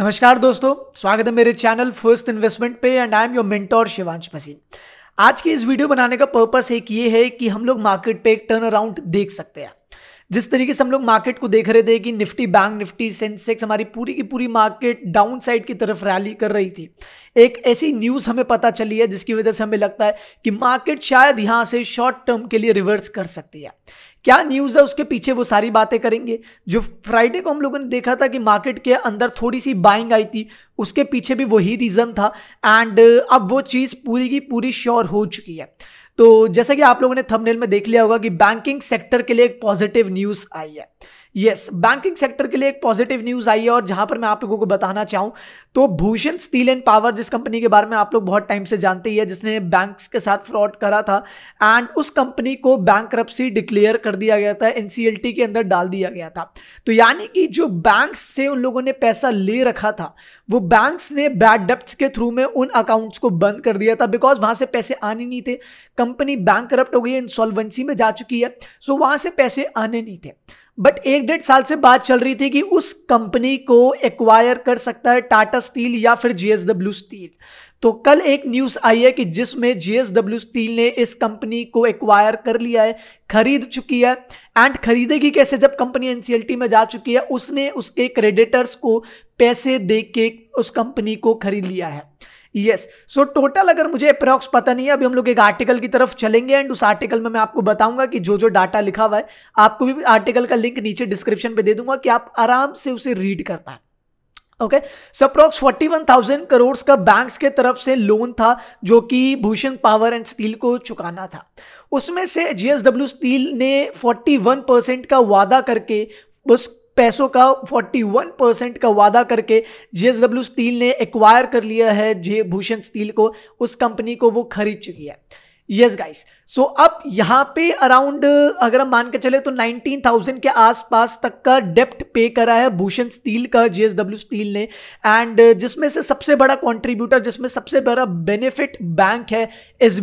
नमस्कार दोस्तों स्वागत है मेरे चैनल फर्स्ट इन्वेस्टमेंट पे and I am your mentor Shivansh Maseen आज की इस वीडियो बनाने का पर्पस एक ये है कि हम लोग मार्केट पे एक टर्न अराउंड देख सकते हैं जिस तरीके से हम लोग मार्केट को देख रहे थे कि निफ्टी बैंक निफ्टी सेंसेक्स हमारी पूरी की पूरी मार्केट डाउन साइड की तरफ रैली कर रही थी एक ऐसी न्यूज़ हमें पता चली है जिसकी वजह से हमें लगता है कि मार्केट शायद यहाँ से शॉर्ट टर्म के लिए रिवर्स कर सकती है क्या न्यूज़ है उसके पीछे वो सारी बातें करेंगे जो फ्राइडे को हम लोगों ने देखा था कि मार्केट के अंदर थोड़ी सी बाइंग आई थी उसके पीछे भी वही रीज़न था एंड uh, अब वो चीज़ पूरी की पूरी श्योर हो चुकी है तो जैसा कि आप लोगों ने थंबनेल में देख लिया होगा कि बैंकिंग सेक्टर के लिए एक पॉजिटिव न्यूज़ आई है यस बैंकिंग सेक्टर के लिए एक पॉजिटिव न्यूज आई है और जहां पर मैं आप लोगों को बताना चाहूं तो भूषण स्टील एंड पावर जिस कंपनी के बारे में आप लोग बहुत टाइम से जानते ही है जिसने बैंक के साथ फ्रॉड करा था एंड उस कंपनी को बैंक डिक्लेयर कर दिया गया था एनसीएलटी के अंदर डाल दिया गया था तो यानी कि जो बैंक से उन लोगों ने पैसा ले रखा था वो बैंक्स ने बैड डेप्ट के थ्रू में उन अकाउंट्स को बंद कर दिया था बिकॉज वहां से पैसे आने नहीं थे कंपनी बैंक करप्ट हो गई है इंसॉल्वेंसी में जा चुकी है सो वहां से पैसे आने नहीं थे बट एक डेढ़ साल से बात चल रही थी कि उस कंपनी को एक्वायर कर सकता है टाटा स्टील या फिर जीएसडब्ल्यू स्टील तो कल एक न्यूज़ आई है कि जिसमें जीएसडब्ल्यू स्टील ने इस कंपनी को एक्वायर कर लिया है खरीद चुकी है एंड खरीदेगी कैसे जब कंपनी एनसीएलटी में जा चुकी है उसने उसके क्रेडिटर्स को पैसे दे के उस कंपनी को खरीद लिया है यस सो टोटल अगर मुझे अप्रॉक्स पता नहीं है अभी हम लोग एक आर्टिकल की तरफ चलेंगे एंड उस आर्टिकल में मैं आपको बताऊंगा कि जो जो डाटा लिखा हुआ है आपको भी आर्टिकल का लिंक नीचे डिस्क्रिप्शन पे दे दूंगा कि आप आराम से उसे रीड कर पाए okay so approx forty one thousand crore का बैंक्स के तरफ से लोन था जो कि भूषण पावर एंड स्टील को चुकाना था उसमें से जीएसडब्ल्यू स्टील ने 41 परसेंट का वादा करके उस पैसों का 41 परसेंट का वादा करके जे स्टील ने एक्वायर कर लिया है जे भूषण स्टील को उस कंपनी को वो खरीद चुकी है यस गाइस सो अब यहाँ पे अराउंड अगर हम मान के चले तो 19,000 के आसपास तक का डेप्ट पे करा है भूषण स्टील का जे स्टील ने एंड जिसमें से सबसे बड़ा कंट्रीब्यूटर जिसमें सबसे बड़ा बेनिफिट बैंक है एस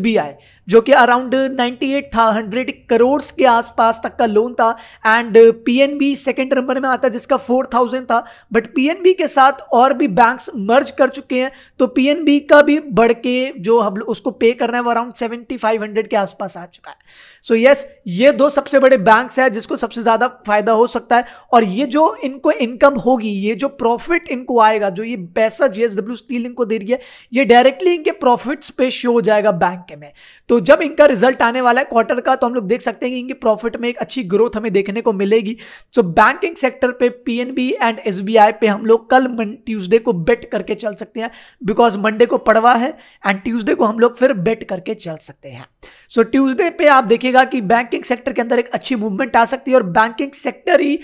जो कि अराउंड 98 था 100 करोड़ के आसपास तक का लोन था एंड पीएनबी सेकंड नंबर में आता जिसका 4000 था बट पीएनबी के साथ और भी बैंक्स मर्ज कर चुके हैं तो पीएनबी का भी बढ़ के जो हम उसको पे करना है वो अराउंड 7500 के आसपास आ चुका है सो so यस yes, ये दो सबसे बड़े बैंक्स हैं जिसको सबसे ज़्यादा फायदा हो सकता है और ये जो इनको इनकम होगी ये जो प्रॉफिट इनको आएगा जो ये पैसा डब्ल्यू स्टील इनको दे रही है ये डायरेक्टली इनके प्रॉफिट्स पे शो हो जाएगा बैंक में तो जब इनका रिजल्ट आने वाला है क्वार्टर का तो हम लोग देख सकते हैं कि इनकी प्रॉफिट में एक अच्छी ग्रोथ हमें देखने को मिलेगी सो बैंकिंग सेक्टर पे पीएनबी एंड एसबीआई पे हम लोग कल ट्यूसडे को बेट करके चल सकते हैं बिकॉज मंडे को पड़वा है एंड ट्यूसडे को हम लोग फिर बेट करके चल सकते हैं सो so, ट्यूसडे पे आप देखिएगा कि बैंकिंग सेक्टर के अंदर एक अच्छी मूवमेंट आ सकती है और बैंकिंग सेक्टर ही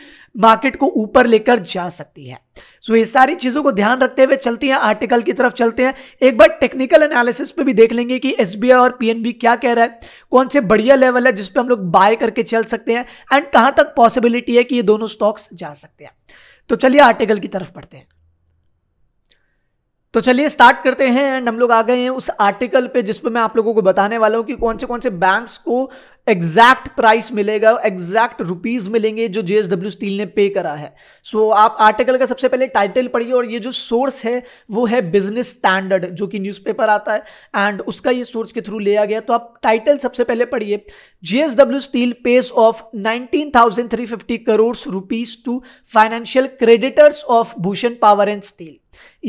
मार्केट को ऊपर लेकर जा सकती है सो ये सारी चीज़ों को ध्यान रखते हुए चलते हैं आर्टिकल की तरफ चलते हैं एक बार टेक्निकल एनालिसिस पे भी देख लेंगे कि एस और पी क्या कह रहा है कौन से बढ़िया लेवल है जिसपे हम लोग बाय करके चल सकते हैं एंड कहाँ तक पॉसिबिलिटी है कि ये दोनों स्टॉक्स जा सकते हैं तो चलिए आर्टिकल की तरफ पढ़ते हैं तो चलिए स्टार्ट करते हैं एंड हम लोग आ गए हैं उस आर्टिकल पे जिसपे मैं आप लोगों को बताने वाला हूं कि कौन से कौन से बैंक्स को एग्जैक्ट प्राइस मिलेगा एग्जैक्ट रुपीज मिलेंगे जो जेएसडब्ल्यू स्टील ने पे करा है सो so, आप आर्टिकल का सबसे पहले टाइटल पढ़िए और ये जो सोर्स है वो है बिजनेस स्टैंडर्ड जो कि न्यूज़पेपर आता है एंड उसका ये सोर्स के थ्रू लिया गया तो आप टाइटल सबसे पहले पढ़िए JSW steel pays of nineteen crore rupees to financial creditors of Bhushan power and steel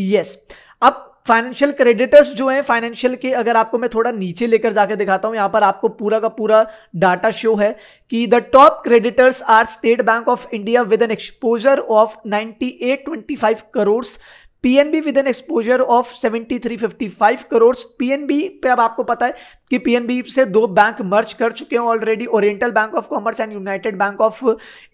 yes yes. अब फाइनेंशियल क्रेडिटर्स जो हैं फाइनेंशियल के अगर आपको मैं थोड़ा नीचे लेकर जाके दिखाता हूं यहां पर आपको पूरा का पूरा डाटा शो है कि the top creditors are State Bank of India with an exposure of 9825 crore PNB with an exposure of 7355 crore PNB पे अब आपको पता है कि पीएनबी से दो बैंक मर्ज कर चुके हैं already Oriental Bank of Commerce and United Bank of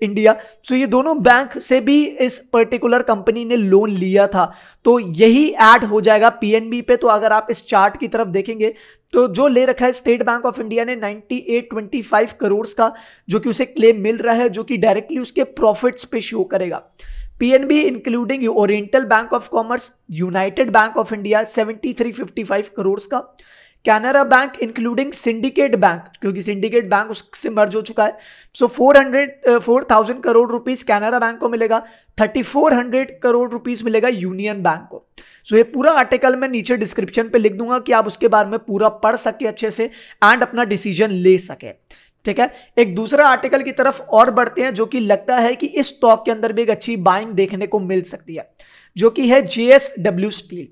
India so ये दोनों बैंक से भी इस पर्टिकुलर कंपनी ने लोन लिया था तो यही ऐड हो जाएगा पीएनबी पे तो अगर आप इस चार्ट की तरफ देखेंगे तो जो ले रखा है स्टेट बैंक ऑफ इंडिया ने 9825 करोड़ का जो कि उसे क्लेम मिल रहा है जो कि डायरेक्टली उसके प्रॉफिट्स पे शो करेगा PNB including Oriental Bank of Commerce United Bank of India 7355 crore का Canara Bank including Syndicate Bank क्योंकि सिंडिकेट बैंक उससे मर्ज हो चुका है so four hundred four thousand crore rupees Canara Bank को मिलेगा thirty four hundred crore rupees मिलेगा यूनियन बैंक को सो so, ये पूरा आर्टिकल मैं नीचे डिस्क्रिप्शन पे लिख दूंगा कि आप उसके बारे में पूरा पढ़ सके अच्छे से एंड अपना डिसीजन ले सके ठीक है एक दूसरा आर्टिकल की तरफ और बढ़ते हैं जो कि लगता है कि इस स्टॉक के अंदर भी एक अच्छी बाइंग देखने को मिल सकती है जो कि है जेएसडब्ल्यू स्टील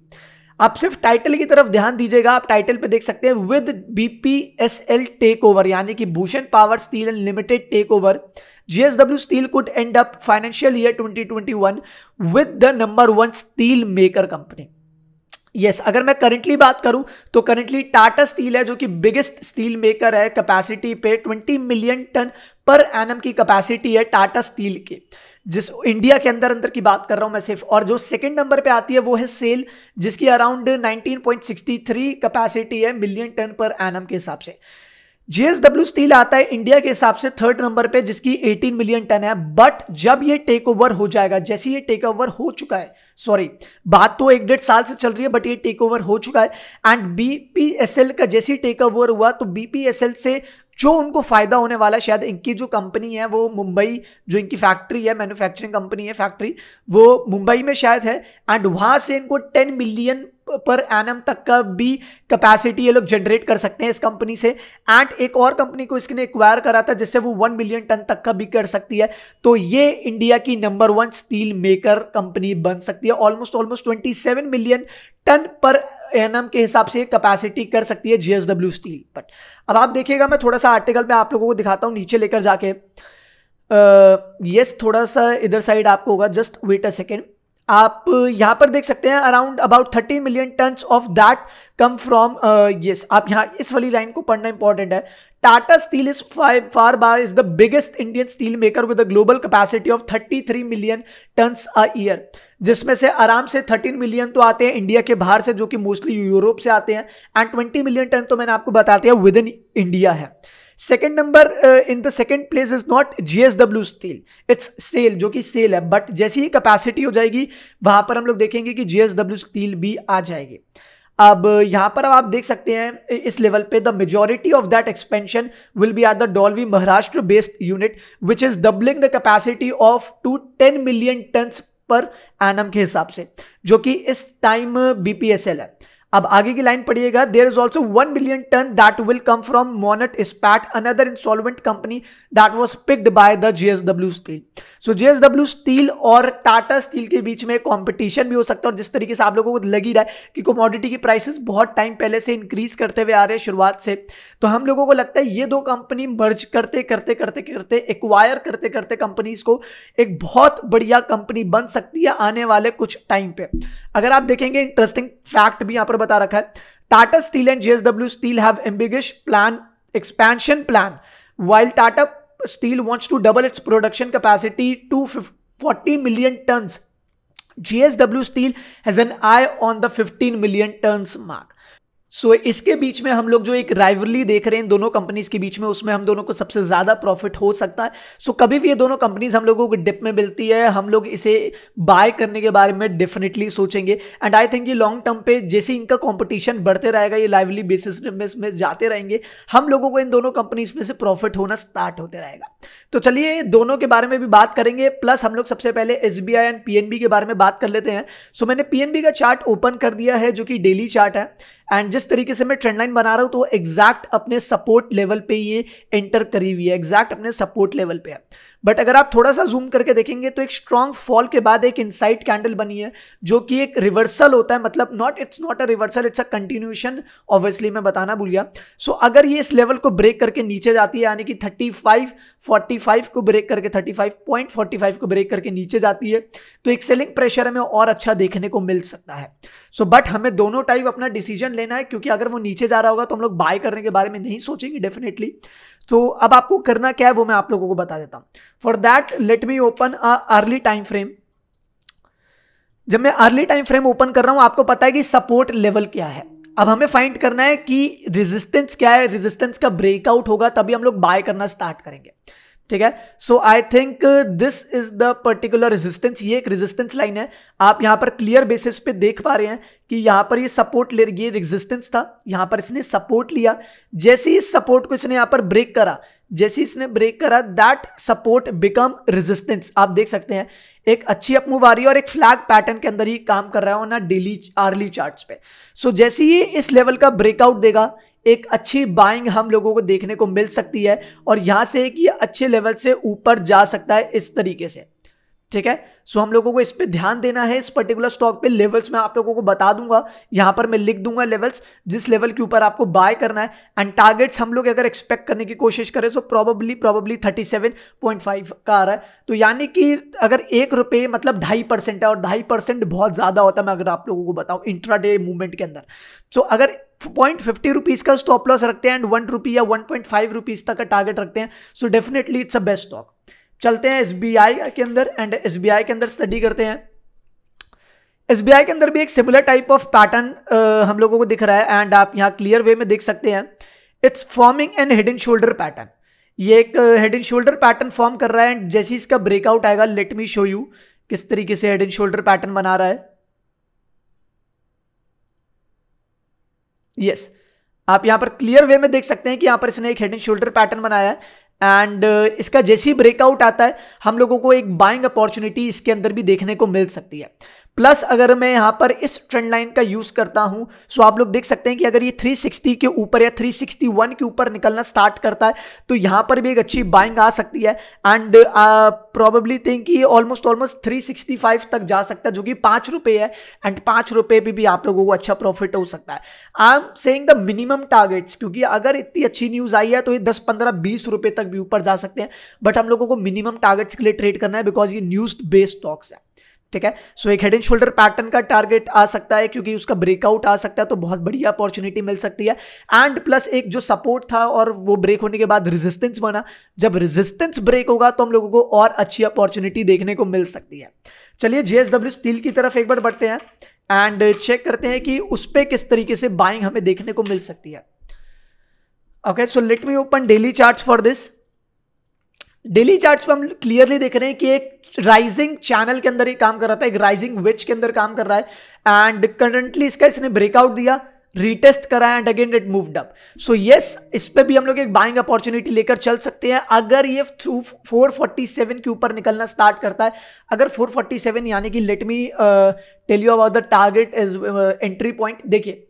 आप सिर्फ टाइटल की तरफ ध्यान दीजिएगा आप टाइटल पे देख सकते हैं विद बीपीएसएल टेक ओवर यानी कि Bhushan power steel and limited take over GSW steel could end up financial year 2021 with the number one steel maker company yes yes, अगर मैं करंटली बात करूं तो करंटली टाटा स्टील है जो कि बिगेस्ट स्टील मेकर है कैपेसिटी पे 20 मिलियन टन पर एनम की कैपेसिटी है टाटा स्टील की जिस इंडिया के अंदर अंदर की बात कर रहा हूं मैं सिर्फ और जो सेकंड नंबर पे आती है वो है सेल जिसकी अराउंड 19.63 कैपेसिटी है मिलियन टन पर एनम के हिसाब से जेएसडब्ल्यू स्टील आता है इंडिया के हिसाब से थर्ड नंबर पे जिसकी 18 मिलियन टन है बट जब ये टेक ओवर हो जाएगा जैसे ये टेक ओवर हो चुका है सॉरी बात तो एक डेढ़ साल से चल रही है बट ये टेक ओवर हो चुका है एंड बीपीएसएल का जैसे टेक ओवर हुआ तो बीपीएसएल से जो उनको फायदा होने वाला शायद इनकी जो कंपनी है वो मुंबई जो इनकी फैक्ट्री है मैन्युफैक्चरिंग कंपनी है फैक्ट्री वो मुंबई में शायद है एंड वहां से इनको 10 मिलियन पर एनम तक का भी कैपेसिटी ये लोग जनरेट कर सकते हैं इस कंपनी से एंड एक और कंपनी को इसने एक्वायर करा था जिससे वो वन मिलियन टन तक का भी कर सकती है तो ये इंडिया की number one steel maker company बन सकती है almost almost twenty seven million ton per annum के हिसाब से कैपेसिटी कर सकती है जीएसडब्ल्यू स्टील बट अब आप देखिएगा मैं थोड़ा सा आर्टिकल में आप लोगों को दिखाता हूँ नीचे लेकर जाके यस uh, yes, थोड़ा सा इधर साइड आपको होगा जस्ट वेट अ सेकेंड आप यहां पर देख सकते हैं around about thirteen million ton of that come from yes आप यहाँ इस वाली लाइन को पढ़ना इंपॉर्टेंट है steel is five far by is the biggest Indian steel maker with a capacity of thirty 33 million ton a year जिसमें से आराम से 13 मिलियन तो आते हैं इंडिया के बाहर से जो कि मोस्टली यूरोप से आते हैं एंड 20 मिलियन टन तो मैंने आपको बताते हैं विद इन इंडिया है second number in the second place is not GSW steel it's SAIL जो कि सेल है बट जैसी ही कैपेसिटी हो जाएगी वहां पर हम लोग देखेंगे कि जीएसडब्ल्यू स्टील भी आ जाएगी अब यहाँ पर अब आप देख सकते हैं इस लेवल पे the majority of that expansion will be at the Dolvi Maharashtra based unit which is doubling the capacity of to ten million ton per annum के हिसाब से जो कि इस टाइम बीपीएसएल है अब आगे की लाइन पढ़िएगा there is also one billion ton that will come from Monnet Ispat another installment company that was picked by the JSW steel so W steel और टाटा स्टील के बीच में कॉम्पिटिशन भी हो सकता है और जिस तरीके से आप लोगों को लगी रहा है कि कमोडिटी की प्राइसेस बहुत टाइम पहले से इंक्रीज करते हुए आ रहे हैं शुरुआत से तो हम लोगों को लगता है ये दो कंपनी मर्ज करते करते करते करते एक्वायर करते करते कंपनीज को एक बहुत बढ़िया कंपनी बन सकती है आने वाले कुछ टाइम पे अगर आप देखेंगे इंटरेस्टिंग फैक्ट भी यहां पर बता रखा है Tata steel and JSW steel have ambitious plan expansion plan while Tata steel wants to double its production capacity to forty million ton GSW steel has an eye on the fifteen million ton mark so so, इसके बीच में हम लोग जो एक rivalry देख रहे हैं दोनों कंपनीज के बीच में उसमें हम दोनों को सबसे ज़्यादा प्रॉफिट हो सकता है सो so, कभी भी ये दोनों कंपनीज हम लोगों को डिप में मिलती है हम लोग इसे बाय करने के बारे में डेफिनेटली सोचेंगे एंड आई थिंक ये लॉन्ग टर्म पे जैसे इनका कॉम्पिटिशन बढ़ते रहेगा ये लाइवली बेसिस में, में जाते रहेंगे हम लोगों को इन दोनों कंपनीज में से प्रॉफिट होना स्टार्ट होते रहेगा तो चलिए दोनों के बारे में भी बात करेंगे प्लस हम लोग सबसे पहले एस एंड पी के बारे में बात कर लेते हैं सो so, मैंने पी का चार्ट ओपन कर दिया है जो कि डेली चार्ट है एंड जिस तरीके से मैं ट्रेंड लाइन बना रहा हूँ तो एग्जैक्ट अपने सपोर्ट लेवल पे ये एंटर करी हुई है एग्जैक्ट अपने सपोर्ट लेवल पे है बट अगर आप थोड़ा सा जूम करके देखेंगे तो एक स्ट्रॉन्ग फॉल के बाद एक इनसाइड कैंडल बनी है जो कि एक रिवर्सल होता है मतलब not it's not a reversal it's a continuation obviously मैं बताना भूल गया सो so, अगर ये इस लेवल को ब्रेक करके नीचे जाती है यानी कि 35 45 को ब्रेक करके 35.45 को ब्रेक करके नीचे जाती है तो एक सेलिंग प्रेशर हमें और अच्छा देखने को मिल सकता है सो so, बट हमें दोनों टाइप अपना डिसीजन लेना है क्योंकि अगर वो नीचे जा रहा होगा तो हम लोग बाय करने के बारे में नहीं सोचेंगे डेफिनेटली सो तो so, अब आपको करना क्या है वो मैं आप लोगों को बता देता हूं for that let me open a early time frame जब मैं अर्ली टाइम फ्रेम ओपन कर रहा हूं आपको पता है कि सपोर्ट लेवल क्या है अब हमें फाइंड करना है कि रेजिस्टेंस क्या है रेजिस्टेंस का ब्रेकआउट होगा तभी हम लोग बाय करना स्टार्ट करेंगे ठीक है so I think this is the particular resistance ये एक रेजिस्टेंस लाइन है आप यहां पर क्लियर बेसिस पे देख पा रहे हैं कि यहां पर ये सपोर्ट ले ये रेजिस्टेंस था यहां पर इसने सपोर्ट लिया जैसे इस सपोर्ट को इसने यहां पर ब्रेक करा जैसे इसने ब्रेक करा दैट सपोर्ट बिकम रेजिस्टेंस आप देख सकते हैं एक अच्छी अपमूव आ रही है और एक फ्लैग पैटर्न के अंदर ही काम कर रहा है ना डेली आर्ली चार्ट्स पे सो so, जैसे ही इस लेवल का ब्रेकआउट देगा एक अच्छी बाइंग हम लोगों को देखने को मिल सकती है और यहाँ से एक ये अच्छे लेवल से ऊपर जा सकता है इस तरीके से ठीक है सो हम लोगों को इस पर ध्यान देना है इस पर्टिकुलर स्टॉक पे लेवल्स मैं आप लोगों को बता दूंगा यहां पर मैं लिख दूंगा लेवल्स जिस लेवल के ऊपर आपको बाय करना है एंड टारगेट्स हम लोग अगर एक्सपेक्ट करने की कोशिश करें सो प्रोबेबली प्रोबेबली 37.5 का आ रहा है तो यानी कि अगर एक रुपये मतलब ढाई परसेंट है और ढाई परसेंट बहुत ज़्यादा होता है मैं अगर आप लोगों को बताऊँ इंट्रा डे मूवमेंट के अंदर सो so, अगर पॉइंट फिफ्टी रुपीज़ का स्टॉप लॉस रखते हैं एंड वन रुपी या वन पॉइंट फाइव रुपीज़ तक का टारगेट रखते हैं so definitely it's a best stock चलते हैं एस बी आई के अंदर एंड एस बी आई के अंदर स्टडी करते हैं एस बी आई के अंदर भी एक सिमिलर टाइप ऑफ पैटर्न हम लोगों को दिख रहा है एंड आप यहाँ क्लियर वे में देख सकते हैं it's forming an head and shoulder pattern ये एक head and shoulder pattern form कर रहा है एंड जैसे इसका ब्रेकआउट आएगा लेट मी शो यू किस तरीके से हेड एंड शोल्डर पैटर्न बना रहा है यस आप यहां पर क्लियर वे में देख सकते हैं कि यहां पर इसने एक हेड एंड शोल्डर पैटर्न बनाया है एंड uh, इसका जैसे ही ब्रेकआउट आता है हम लोगों को एक बाइंग अपॉर्चुनिटी इसके अंदर भी देखने को मिल सकती है प्लस अगर मैं यहाँ पर इस ट्रेंड लाइन का यूज़ करता हूँ सो आप लोग देख सकते हैं कि अगर ये 360 के ऊपर या 361 के ऊपर निकलना स्टार्ट करता है तो यहाँ पर भी एक अच्छी बाइंग आ सकती है एंड प्रॉबली थिंक ये ऑलमोस्ट ऑलमोस्ट 365 तक जा सकता है जो कि पाँच रुपये है एंड पाँच रुपये पर भी आप लोगों को अच्छा प्रॉफिट हो सकता है I am saying the minimum targets क्योंकि अगर इतनी अच्छी न्यूज़ आई है तो ये दस पंद्रह बीस रुपये तक भी ऊपर जा सकते हैं बट हम लोगों को मिनिमम टारगेट्स के लिए ट्रेड करना है बिकॉज ये न्यूज बेस्ड स्टॉक्स है ठीक है सो एक हेड एंड शोल्डर पैटर्न का टारगेट आ सकता है क्योंकि उसका ब्रेकआउट आ सकता है तो बहुत बढ़िया अपॉर्चुनिटी मिल सकती है एंड प्लस एक जो सपोर्ट था और वो ब्रेक होने के बाद रेजिस्टेंस बना जब रेजिस्टेंस ब्रेक होगा तो हम लोगों को और अच्छी अपॉर्चुनिटी देखने को मिल सकती है चलिए जेएसडब्ल्यू स्टील की तरफ एक बार बढ़ते हैं एंड चेक करते हैं कि उस पर किस तरीके से बाइंग हमें देखने को मिल सकती है okay so let me open daily chart for this daily charts में हम क्लियरली देख रहे हैं कि एक राइजिंग चैनल के अंदर ही काम कर रहा था एक राइजिंग विच के अंदर काम कर रहा है एंड करंटली इसका इसने ब्रेकआउट दिया रिटेस्ट करा and again it moved up so yes इस पर भी हम लोग एक बाइंग अपॉर्चुनिटी लेकर चल सकते हैं अगर ये थ्रू सेवन के ऊपर निकलना स्टार्ट करता है अगर सेवन यानी कि let me tell you about the target is entry point देखिए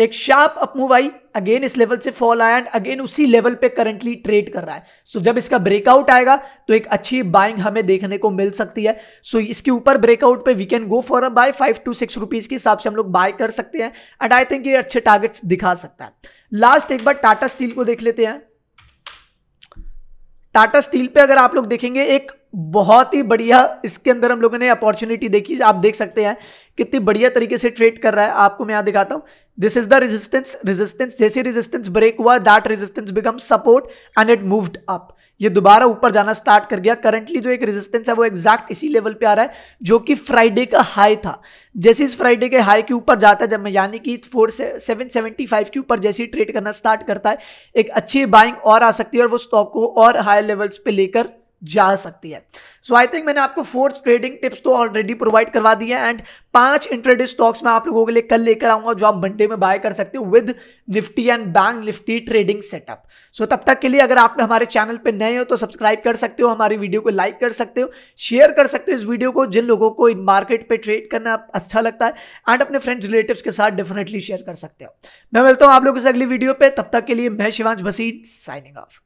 एक शार्प अप मूव आई अगेन इस लेवल से फॉल आया एंड अगेन उसी लेवल पे करंटली ट्रेड कर रहा है सो so, जब इसका ब्रेकआउट आएगा तो एक अच्छी बाइंग हमें देखने को मिल सकती है सो so, इसके ऊपर ब्रेकआउट पे we can go for a buy five to six rupees के हिसाब से हम लोग बाय कर सकते हैं एंड आई थिंक ये अच्छे टारगेट्स दिखा सकता है लास्ट एक बार टाटा स्टील को देख लेते हैं टाटा स्टील पे अगर आप लोग देखेंगे एक बहुत ही बढ़िया इसके अंदर हम लोगों ने अपॉर्चुनिटी देखी आप देख सकते हैं कितनी बढ़िया तरीके से ट्रेड कर रहा है आपको मैं यहां दिखाता हूं this is the resistance resistance जैसे रेजिस्टेंस ब्रेक हुआ that resistance become support and it moved up ये दोबारा ऊपर जाना स्टार्ट कर गया करंटली जो एक रेजिस्टेंस है वो एग्जैक्ट इसी लेवल पे आ रहा है जो कि फ्राइडे का हाई था जैसे इस फ्राइडे के हाई के ऊपर जाता है जब मैं यानी कि फोर से सेवन सेवेंटी फाइव के ऊपर जैसे ही ट्रेड करना स्टार्ट करता है एक अच्छी बाइंग और आ सकती है और वो स्टॉक को और हाई लेवल्स पे लेकर जा सकती है सो आई थिंक मैंने आपको फोर्थ ट्रेडिंग टिप्स तो ऑलरेडी प्रोवाइड करवा दी है एंड पांच इंट्रोड्यूस स्टॉक्स मैं आप लोगों के लिए कल लेकर आऊंगा जो आप मंडे में बाय कर सकते हो with Nifty and Bank Nifty trading setup so तब तक के लिए अगर आप हमारे चैनल पर नए हो तो सब्सक्राइब कर सकते हो हमारी वीडियो को लाइक कर सकते हो शेयर कर सकते हो इस वीडियो को जिन लोगों को इन मार्केट पर ट्रेड करना अच्छा लगता है एंड अपने फ्रेंड्स रिलेटिव के साथ डेफिनेटली शेयर कर सकते हो मैं मिलता हूँ आप लोग इस अगली वीडियो पर तब तक के लिए मैं शिवांश भसीन साइनिंग ऑफ